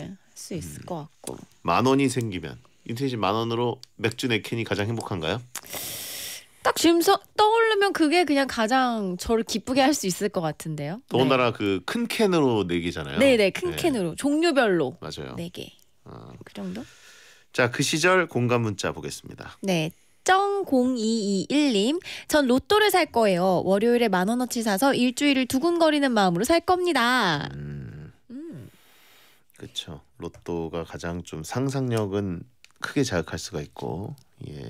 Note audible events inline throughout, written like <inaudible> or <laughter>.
예, 할수 있을 음. 것 같고. 만 원이 생기면 인터넷이 만 원으로 맥주 네 캔이 가장 행복한가요? 딱 지금 서, 떠오르면 그게 그냥 가장 저를 기쁘게 할 수 있을 것 같은데요. 더군다나 네. 그큰 캔으로 네 개잖아요. 네, 네네 큰 예. 캔으로 종류별로 맞아요. 네 개. 어. 그 정도? 자, 그 시절 공감 문자 보겠습니다. 네. 정0221님, 전 로또를 살 거예요. 월요일에 만 원어치 사서 일주일을 두근거리는 마음으로 살 겁니다. 음. 그렇죠. 로또가 가장 좀 상상력은 크게 자극할 수가 있고 예.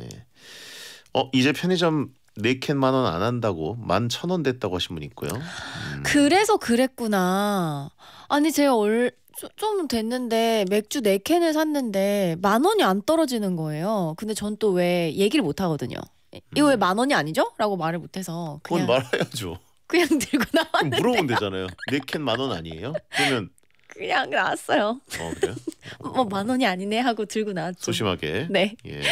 어 이제 편의점 네 캔 만 원 안 한다고 만천원 됐다고 하신 분 있고요. 음. 그래서 그랬구나. 아니 제가 얼, 좀 됐는데 맥주 네 캔을 샀는데 만 원이 안 떨어지는 거예요. 근데 전 또 왜 얘기를 못 하거든요. 음. 이거 음. 왜만 원이 아니죠? 라고 말을 못 해서 그냥 말해야죠. 그냥 들고 나왔는데 물어보면 되잖아요. 네 캔 만 원 아니에요? 그러면 그냥 나왔어요. 어, 그래요? <laughs> 뭐만 원이 아니네 하고 들고 나왔죠. 소심하게. 네. 예.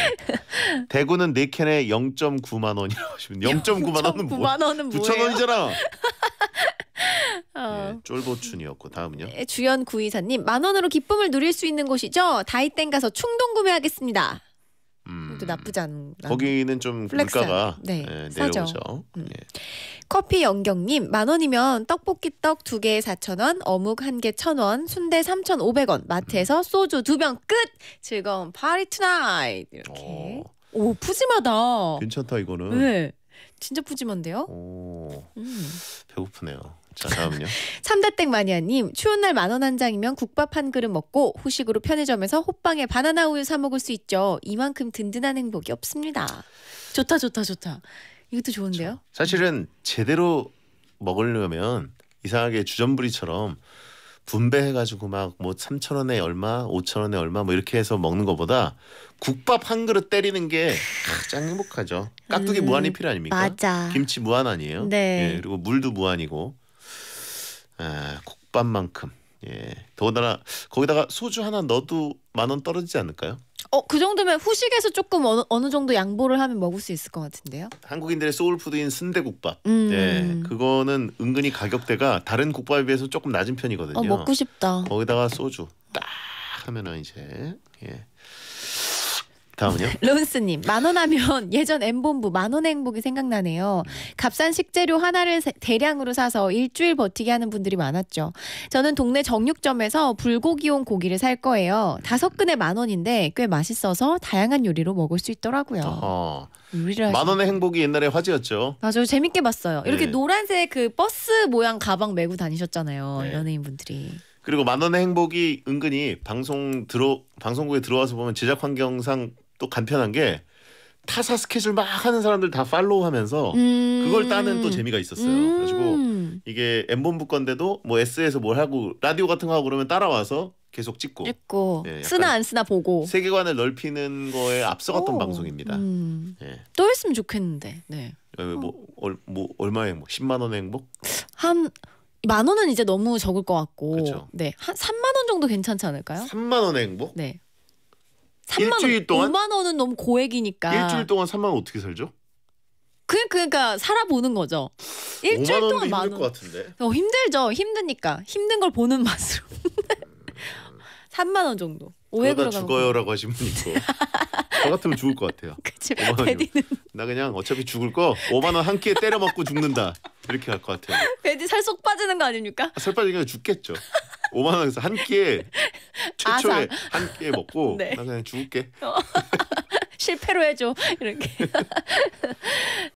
대구는 네 캔에 0.9만 원이라고 하시면 0.9만 원은 뭐? 9만 원은 뭐예요? 9천 원이잖아. <laughs> 어. 예, 쫄보춘이었고 다음은요. 네, 주연 구이사님 만 원으로 기쁨을 누릴 수 있는 곳이죠. 다이땡 가서 충동 구매하겠습니다. 가격도 나쁘지 않은 거기는 좀 플렉스한. 물가가 네, 네, 예, 내죠 음. 예. 커피 영경님 만 원이면 떡볶이 떡 두 개에 4천 원, 어묵 한 개천 원, 순대 3,500원, 마트에서 음. 소주 두 병 끝. 즐거운 파리 투나잇 이렇게. 오, 어. 오 푸짐하다. 괜찮다 이거는. 네. 진짜 푸짐한데요? 오, 음. 배고프네요. 자 다음요. <laughs> 삼다땡 마니아님 추운 날 만원한 장이면 국밥 한 그릇 먹고 후식으로 편의점에서 호빵에 바나나 우유 사 먹을 수 있죠. 이만큼 든든한 행복이 없습니다. 좋다 좋다 좋다. 이것도 좋은데요? 그렇죠. 사실은 제대로 먹으려면 이상하게 주전부리처럼 분배해가지고 막뭐 삼천 원에 얼마, 오천 원에 얼마 뭐 이렇게 해서 먹는 것보다 국밥 한 그릇 때리는 게 가장 행복하죠. 깍두기 음, 무한리필 요 아닙니까? 맞아. 김치 무한 아니에요? 네. 예, 그리고 물도 무한이고 국밥만큼. 예. 더군다나 거기다가 소주 하나 넣어도 만 원 떨어지지 않을까요? 어, 그 정도면 후식에서 조금 어느, 어느 정도 양보를 하면 먹을 수 있을 것 같은데요. 한국인들의 소울푸드인 순대국밥. 음. 예. 그거는 은근히 가격대가 다른 국밥에 비해서 조금 낮은 편이거든요. 어, 먹고 싶다. 거기다가 소주 딱 하면은 이제 예. 다음은요. 론스님 <laughs> 만원 하면 <laughs> 예전 엠본부 만 원 행복이 생각나네요. 값싼 식재료 하나를 대량으로 사서 일주일 버티게 하는 분들이 많았죠. 저는 동네 정육점에서 불고기용 고기를 살 거예요. 다섯 근에 만 원인데 꽤 맛있어서 다양한 요리로 먹을 수 있더라고요. 어. 만 원의 행복이 옛날에 화제였죠. 맞아요. 재밌게 봤어요. 이렇게 네. 노란색 그 버스 모양 가방 메고 다니셨잖아요. 네. 연예인분들이. 그리고 만 원의 행복이 은근히 방송 들어 방송국에 들어와서 보면 제작 환경상 또 간편한 게 타사 스케줄 막 하는 사람들 다 팔로우하면서 음. 그걸 따는 또 재미가 있었어요. 음. 그래가지고 이게 엠본부 건데도 뭐 S에서 뭘 하고 라디오 같은 거 하고 그러면 따라와서 계속 찍고 찍고 예, 쓰나 안 쓰나 보고 세계관을 넓히는 거에 앞서갔던 오. 방송입니다. 음. 예. 또 했으면 좋겠는데. 네. 예, 뭐, 얼, 뭐 얼마의 행복? 뭐, 10만 원의 행복? 뭐? 한만 원은 이제 너무 적을 것 같고, 그쵸. 네, 한 3만 원 정도 괜찮지 않을까요? 3만 원의 행복? 뭐? 네. 3만 일주일 원, 동안 5만 원은 너무 고액이니까. 일주일 동안 3만 원 어떻게 살죠? 그 그러니까 살아보는 거죠. 일주일 5만 동안 만 힘들 것 같은데. 어, 힘들죠. 힘드니까 힘든 걸 보는 맛으로. 3만 <laughs> 원 정도. 오해가 죽어요라고 하신 분 있고. 저 같으면 죽을 것 같아요. <laughs> 그치. 5만 원디는나 그냥 어차피 죽을 거 5만 원 한 끼에 때려 먹고 죽는다. 이렇게 갈것 같아요. 배디살쏙 <laughs> 빠지는 거 아닙니까? 아, 살 빠지니까 죽겠죠. 5만 원에서 한 끼에 <laughs> 최초에 한 끼에 먹고 네. 나 그냥 죽을게. 실패로 해줘 이렇게 <laughs>